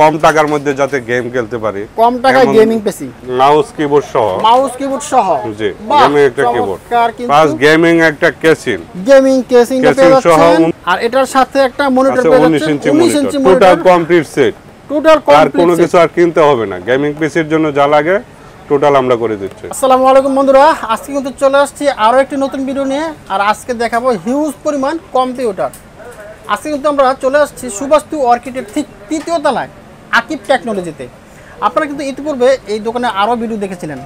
কম টাকার মধ্যে যাতে গেম খেলতে পারে কম টাকায় গেমিং পিসি মাউস কিবোর্ড সহ মাউস কিবোর্ড সহ জি গেমিং একটা কিবোর্ড প্লাস গেমিং একটা কেসিং গেমিং কেসিং সহ আর এটার সাথে একটা মনিটর পেয়ে যাচ্ছে 19 inch monitor total complete set total complete আর কোনো কিছু আর কিনতে হবে না গেমিং পিসির জন্য যা লাগে টোটাল আমরা করে দিচ্ছি আসসালামু আলাইকুম বন্ধুরা আজকে কিন্তু চলে আসছি আরো একটি নতুন ভিডিও নিয়ে আর আজকে দেখাবো হিউজ পরিমাণ কম্পিউটার আজকে কিন্তু আমরা চলে আসছি সুবাস্তু অর্কিটের ঠিক তৃতীয় তলায় আকিব টেকনোলজিতে আপনারা কিন্তু ইতিপূর্বে এই দোকানে আরও ভিডিও দেখেছিলেন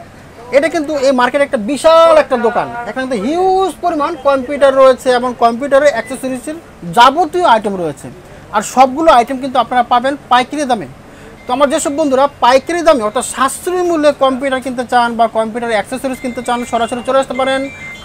এটা কিন্তু এই মার্কেটে একটা বিশাল একটা দোকান এখানে কিন্তু হিউজ পরিমাণ কম্পিউটার রয়েছে এবং কম্পিউটারে অ্যাক্সেসরিজের যাবতীয় আইটেম রয়েছে আর সবগুলো আইটেম কিন্তু আপনারা পাবেন পাইকারি দামে তো আমার যেসব বন্ধুরা পাইকারি দামে অর্থাৎ সাশ্রয়ী মূল্যে কম্পিউটার কিনতে চান বা কম্পিউটার অ্যাক্সেসরিজ কিনতে চান সরাসরি চলে আসতে পারেন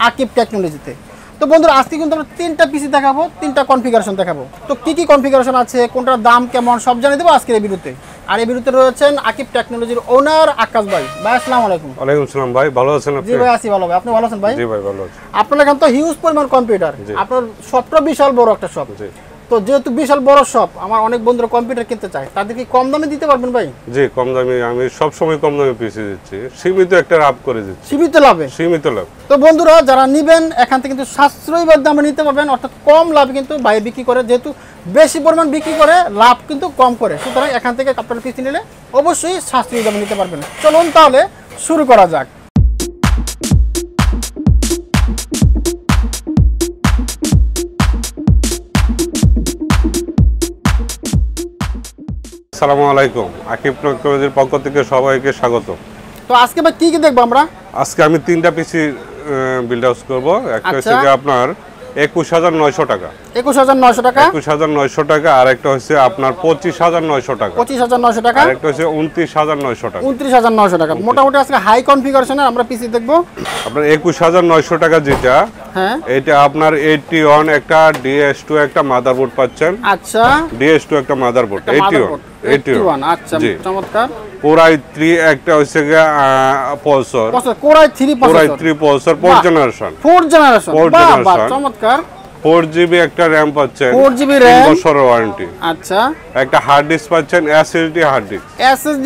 আকিব টেকনোলজিতে তো বন্ধুরা আজকে কিন্তু আমরা তিনটা পিসি দেখাবো তিনটা কনফিগারেশন দেখাবো তো কি কি কনফিগারেশন আছে কোনটার দাম কেমন সব জানিয়ে দেবো আজকের এই বিরুদ্ধে আর এই বিরুদ্ধে রয়েছেন আকিব টেকনোলজির ওনার আকাশ ভাই ভাই আসসালাম আলাইকুম ওয়ালাইকুম আসসালাম ভাই ভালো আছেন আপনি জি ভাই আছি ভালো ভাই আপনি ভালো আছেন ভাই জি ভাই ভালো আছি আপনার এখন তো হিউজ পরিমাণ কম্পিউটার আপনার শপটা বিশাল বড় একটা সফট তো যেহেতু বিশাল বড় শপ আমার অনেক বন্ধুরা কম্পিউটার কিনতে চায় তাদের কি কম দামে দিতে পারবেন ভাই জি কম দামে আমি সব সময় কম দামে পিসি দিচ্ছি সীমিত একটা লাভ করে দিচ্ছি সীমিত লাভে সীমিত লাভ তো বন্ধুরা যারা নেবেন এখান থেকে কিন্তু সাশ্রয়ী দামে নিতে পারবেন অর্থাৎ কম লাভ কিন্তু ভাই বিক্রি করে যেহেতু বেশি পরিমাণ বিক্রি করে লাভ কিন্তু কম করে সুতরাং এখান থেকে আপনারা পিসি নিলে অবশ্যই সাশ্রয়ী দামে নিতে পারবেন চলুন তাহলে শুরু করা যাক আসসালামু আলাইকুম আকিব টেকনোলজির পক্ষ থেকে সবাইকে স্বাগত তো আজকে বা কি কি দেখব আমরা আজকে আমি তিনটা পিসি বিল্ড হাউস করবো একটা আচ্ছা। হচ্ছে আপনার একুশ হাজার নয়শো টাকা একুশ হাজার নয়শো টাকা একুশ হাজার নয়শো টাকা আর একটা হচ্ছে আপনার পঁচিশ হাজার নয়শো টাকা পঁচিশ হাজার নয়শো টাকা হাজার নয়শো টাকা উনত্রিশ হাজার নয়শো টাকা মোটামুটি হাই কনফিগারেশনে একুশ হাজার নয়শো টাকা যেটা হ্যাঁ ওয়ান একটা ডিএস টু একটা মাদারবোর্ড পাচ্ছেন আচ্ছা ডিএস টু একটা motherboard eighty one eighty one আচ্ছা চমৎকার থ্রি একটা হচ্ছে পলসর কোরাই থ্রি কোরাই থ্রি পলসর four generation four generation four generation চমৎকার একটা পাচ্ছেন ওয়ারেন্টি আচ্ছা একটা হার্ড ডিস্ক পাচ্ছেন হার্ড ডিস্ক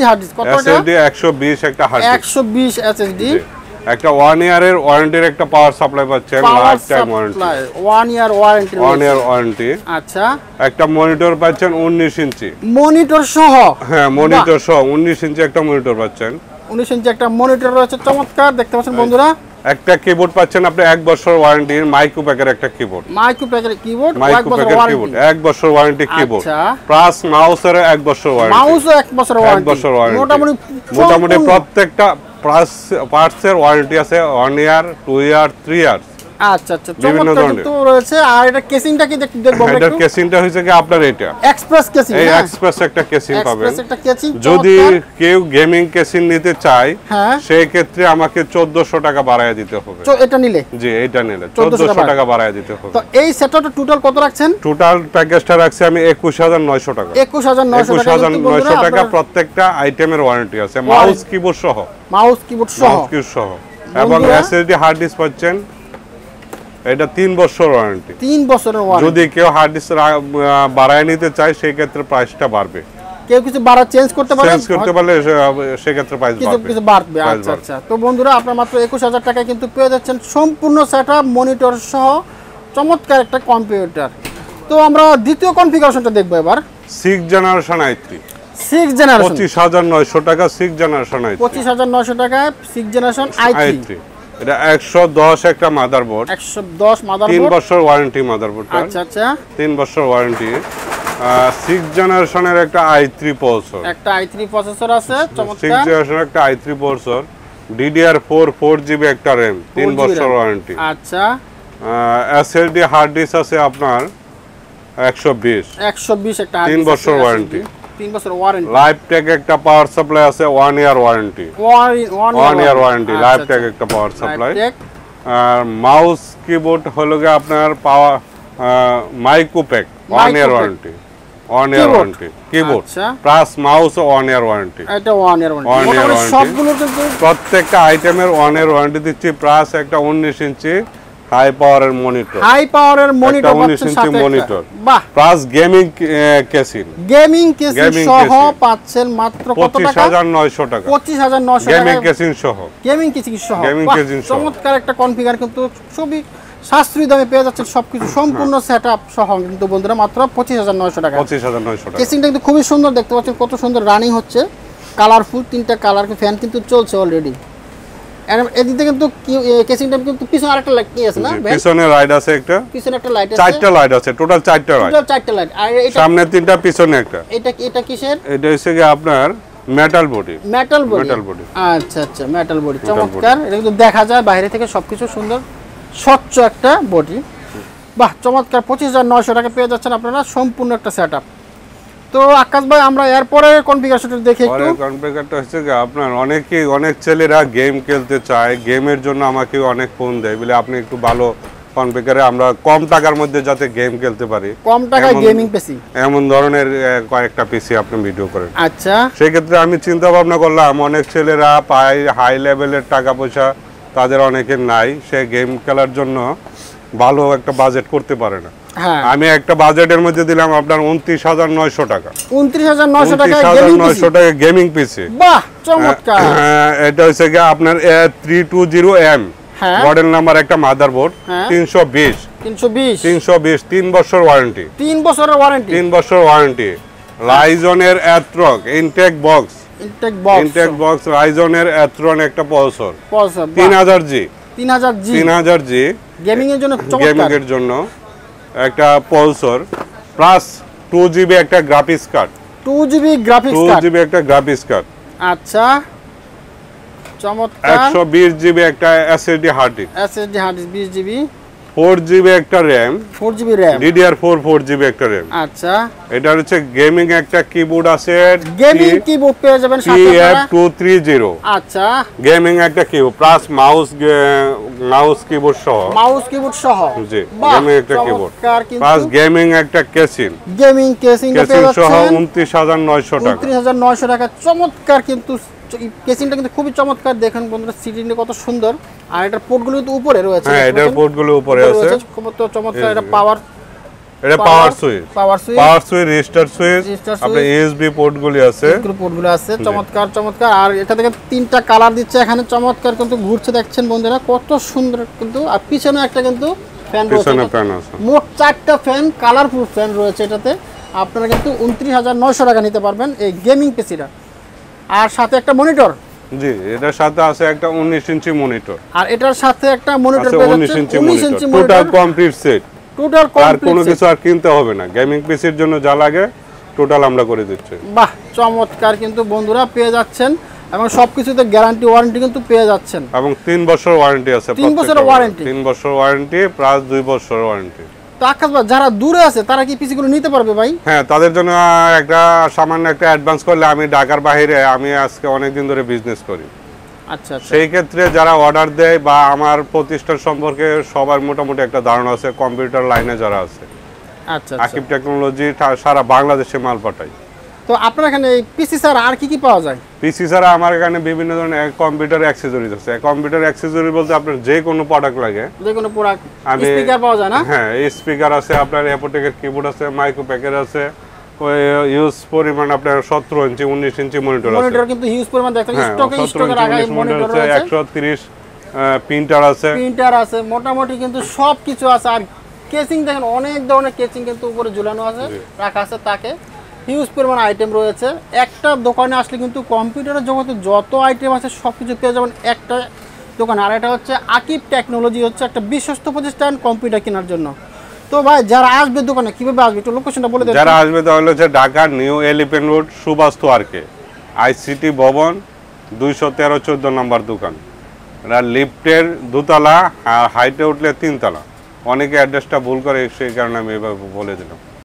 হার্ড ডিস্ক 120 একটা হার্ড ডিস্ক 120 একটা ওয়ান একটা পাওয়ার সাপ্লাই পাচ্ছেন time warranty year warranty one year warranty আচ্ছা একটা মনিটর পাচ্ছেন 19 ইঞ্চি মনিটর সহ হ্যাঁ মনিটর সহ 19 ইঞ্চি একটা মনিটর পাচ্ছেন 19 ইঞ্চি একটা মনিটর রয়েছে চমৎকার দেখতে পাচ্ছেন বন্ধুরা একটা কিবোর্ড পাচ্ছেন আপনি এক বছর ওয়ারেন্টি মাইক্রো প্যাকের একটা কিবোর্ড মাইক্রো প্যাকের কিবোর্ড মাইক্রো প্যাকের কিবোর্ড এক বছর ওয়ারেন্টি কিবোর্ড প্লাস মাউসের এক বছর ওয়ারেন্টি আচ্ছা। মাউসও এক বছর ওয়ারেন্টি এক বছর ওয়ারেন্টি মোটামুটি মোটামুটি প্রত্যেকটা পার্টসের ওয়ারেন্টি আছে 1 ইয়ার 2 ইয়ার 3 ইয়ার আচ্ছা আচ্ছা বিভিন্ন হ্যাঁ। হ্যাঁ। টাকা টাকা প্রত্যেকটা ওয়ারেন্টি আছে মাউস কিবোর্ড সহ মাউস কিবোর্ড এবং হার্ড ডিস্ক পাচ্ছেন এটা তিন বছর ওয়ারেন্টি তিন বছরের ওয়ারেন্টি যদি কেউ হার্ড ডিস্ক বাড়ায় নিতে চায় সেই ক্ষেত্রে প্রাইসটা বাড়বে কেউ কিছু বাড়া চেঞ্জ করতে পারলে সেক্ষেত্রে আচ্ছা, আচ্ছা। তো বন্ধুরা আপনারা মাত্র একুশ হাজার টাকায় কিন্তু পেয়ে যাচ্ছেন সম্পূর্ণ সেট মনিটর সহ চমৎকার একটা কম্পিউটার তো আমরা দ্বিতীয় কনফিগারেশনটা দেখবো এবার six generation I three six generation পঁচিশ হাজার নয়শো টাকা সিক্স জেনারেশন আই পঁচিশ হাজার নয়শো টাকায় সিক্স জেনারেশন আই থ্রি এটা 110 একটা মাদারবোর্ড 110 মাদারবোর্ড 3 বছর ওয়ারেন্টি মাদারবোর্ড আচ্ছা আচ্ছা 3 বছর ওয়ারেন্টি 6 জেনারেশনের একটা i3 প্রসেসর একটা i3 প্রসেসর আছে চমৎকার 6 জেনারেশনের একটা i3 প্রসেসর DDR4 4GB একটা RAM 3 বছর ওয়ারেন্টি আচ্ছা এসএসডি হার্ড ডিস্ক আছে আপনার 120 120 একটা 3 বছর ওয়ারেন্টি তিন বছর ওয়ারেন্টি লাইফ একটা পাওয়ার সাপ্লাই আছে one year warranty one year warranty একটা পাওয়ার সাপ্লাই আর মাউস কিবোর্ড হলো আপনার power Micropack one year warranty one year warranty keyboard plus mouse প্রত্যেকটা আইটেমের ওয়ান ইয়ার ওয়ারেন্টি দিচ্ছি প্লাস একটা উনিশ ইঞ্চি হাই পাওয়ারের মনিটর হাই পাওয়ারের মনিটর 19 মনিটর বাহ plus gaming casing gaming casing সহ পাচ্ছেন মাত্র কত টাকা 25900 টাকা 25900 টাকা গেমিং কেসিন সহ গেমিং কেসিন সহ গেমিং কেসিন সহ চমৎকার একটা কনফিগার কিন্তু ছবি সাশ্রয়ী দামে পেয়ে যাচ্ছেন সবকিছু হ্যাঁ। সম্পূর্ণ সেট আপ সহ কিন্তু বন্ধুরা মাত্র পঁচিশ হাজার নয়শো টাকা পঁচিশ হাজার নয়শো টাকা কেসিংটা কিন্তু খুবই সুন্দর দেখতে পাচ্ছেন কত সুন্দর রানিং হচ্ছে কালারফুল তিনটা কালার ফ্যান কিন্তু চলছে অলরেডি এদিকে কিন্তু লাইট আছে না লাইট আছে একটা পিছনে একটা লাইট চারটা লাইট আছে টোটাল চারটা চারটা লাইট সামনে তিনটা পিছনে একটা এটা এটা কিসের আপনার মেটাল বডি মেটাল বডি আচ্ছা আচ্ছা মেটাল বডি চমৎকার এটা কিন্তু দেখা যায় বাইরে থেকে সবকিছু সুন্দর স্বচ্ছ একটা বডি বাহ চমৎকার পঁচিশ হাজার নয়শো টাকা পেয়ে যাচ্ছেন আপনারা সম্পূর্ণ একটা সেট আপ তো আকাশ ভাই আমরা এরপরে কনফিগারেশনটা দেখি একটু কনফিগারটা হচ্ছে যে আপনার অনেকেই অনেক ছেলেরা গেম খেলতে চায় গেমের জন্য আমাকে অনেক ফোন দেয় বলে আপনি একটু ভালো কনফিগারে আমরা কম টাকার মধ্যে যাতে গেম খেলতে পারি কম টাকায় গেমিং পিসি এমন ধরনের কয়েকটা পিসি আপনি ভিডিও করেন আচ্ছা সেই ক্ষেত্রে আমি চিন্তা ভাবনা করলাম অনেক ছেলেরা পায় হাই লেভেলের টাকা পয়সা তাদের অনেকের নাই সে গেম খেলার জন্য ভালো একটা বাজেট করতে পারে না হ্যাঁ। আমি একটা বাজেটের মধ্যে দিলাম আপনার উনত্রিশ হাজার নয়শো টাকা উনত্রিশ হাজার নয়শো টাকা গেমিং পিসি বাহ হ্যাঁ, হ্যাঁ, এটা হচ্ছে গিয়ে আপনার three two zero M model number একটা মাদারবোর্ড তিনশো বিশ তিনশো বিশ তিন বছর ওয়ারেন্টি তিন বছর ওয়ারেন্টি তিন বছর ওয়ারেন্টি রাইজনের অ্যাথ্রক intact box intact box intact box রাইজনের অ্যাথ্রন একটা পসর তিন হাজার জি 3000 জি 3000 জি গেমিং এর জন্য গেমিং এর জন্য একটা পলসর প্লাস টু জিবি একটা graphics card two GB graphics two GB একটা গ্রাফিক্স কার্ড আচ্ছা চমৎকার একশো বিশ জিবি একটা SSD hard disk SSD hard disk বিশ জিবি ফোর জিবি একটা RAM four GB RAM DDR four four GB একটা র্যাম আচ্ছা এটা হচ্ছে গেমিং একটা কিবোর্ড আছে গেমিং কিবোর্ড পেয়ে যাবেন সাথে PF230 আচ্ছা গেমিং একটা keyboard plus mouse mouse keyboard সহ মাউস কিবোর্ড সহ জি গেমিং একটা কিবোর্ড প্লাস গেমিং একটা কেসিন গেমিং কেসিং কেসিং সহ 29900 টাকা 29900 টাকা চমৎকার কিন্তু কেসিনটা কিন্তু খুবই চমৎকার দেখেন বন্ধুরা সিটিংটা কত সুন্দর আর এটার পোর্টগুলো তো উপরে রয়েছে হ্যাঁ এটার পোর্টগুলো উপরে আছে খুব চমৎকার এটা পাওয়ার এটা power switch power switch power switch register switch আপনার ইউএসবি পোর্টগুলি আছে পোর্টগুলো আছে চমৎকার চমৎকার আর এটা থেকে তিনটা কালার দিচ্ছে এখানে চমৎকার কিন্তু ঘুরছে দেখছেন বন্ধুরা কত সুন্দর কিন্তু আর পিছনে একটা কিন্তু ফ্যান রয়েছে মোট চারটা ফ্যান কালারফুল ফ্যান রয়েছে এটাতে আপনারা কিন্তু উনত্রিশ হাজার নয়শো টাকা নিতে পারবেন এই গেমিং পেসিটা আর সাথে একটা মনিটর জি এটার সাথে আছে একটা উনিশ ইঞ্চি মনিটর আর এটার সাথে একটা মনিটর উনিশ যাচ্ছেন 19 inch monitor total complete set total আর কোনো কিছু আর কিনতে হবে না গেমিং পিসির জন্য যা লাগে টোটাল আমরা করে দিচ্ছি বাহ চমৎকার কিন্তু বন্ধুরা পেয়ে যাচ্ছেন এবং সবকিছুতে গ্যারান্টি ওয়ারেন্টি কিন্তু পেয়ে যাচ্ছেন এবং তিন বছর ওয়ারেন্টি আছে তিন বছর ওয়ারেন্টি তিন বছর ওয়ারেন্টি প্লাস দুই বছর ওয়ারেন্টি তো আকাশ ভাই যারা দূরে আছে তারা কি পিসিগুলো নিতে পারবে ভাই হ্যাঁ তাদের জন্য একটা সামান্য একটা অ্যাডভান্স করলে আমি ঢাকার বাহিরে আমি আজকে অনেক দিন ধরে বিজনেস করি আচ্ছা, আচ্ছা। সেই ক্ষেত্রে যারা অর্ডার দেয় বা আমার প্রতিষ্ঠান সম্পর্কে সবার মোটামুটি একটা ধারণা আছে কম্পিউটার লাইনে যারা আছে আকিব আচ্ছা, টেকনোলজি সারা বাংলাদেশে মাল পাঠায় তো আপনার এখানে পিসি ছাড়া আর কি কি পাওয়া যায় পিসি ছাড়া আমার এখানে বিভিন্ন ধরনের কম্পিউটার অ্যাক্সেসরিজ আছে কম্পিউটার অ্যাক্সেসরি বলতে আপনার যে কোনো প্রোডাক্ট লাগে যে কোনো প্রোডাক্ট স্পিকার পাওয়া যায় না হ্যাঁ স্পিকার আছে আপনার অ্যাপোটেকের কিবোর্ড আছে মাইক্রো প্যাকের আছে ইউজ পরিমাণ আপনার 17 ইঞ্চি 19 ইঞ্চি মনিটর আছে মনিটর কিন্তু হিউজ পরিমাণ দেখেন স্টকে স্টকে রাখা মনিটর আছে 130 প্রিন্টার আছে প্রিন্টার আছে মোটামুটি কিন্তু সবকিছু আছে আর কেসিং দেখেন অনেক ধরনের কেসিং কিন্তু উপরে ঝুলানো আছে রাখা আছে তাকে হিউজ পরিমাণ আইটেম রয়েছে একটা দোকানে আসলে কিন্তু কম্পিউটারের জগতে যত আইটেম আছে সব কিছু পেয়ে যাবেন একটা দোকান আর এটা হচ্ছে আকিব টেকনোলজি হচ্ছে একটা বিশ্বস্ত প্রতিষ্ঠান কম্পিউটার কেনার জন্য তো ভাই যারা আসবে দোকানে কিভাবে আসবে একটু লোকেশনটা বলে দেন যারা আসবে তাহলে হচ্ছে Dhaka new elephant road Subastu RK ICT ভবন দুইশো তেরো চোদ্দো নম্বর দোকান এটা লিফটের দুতলা আর হাইটে উঠলে তিনতলা অনেকে অ্যাড্রেসটা ভুল করে সেই কারণে আমি এভাবে বলে দিলাম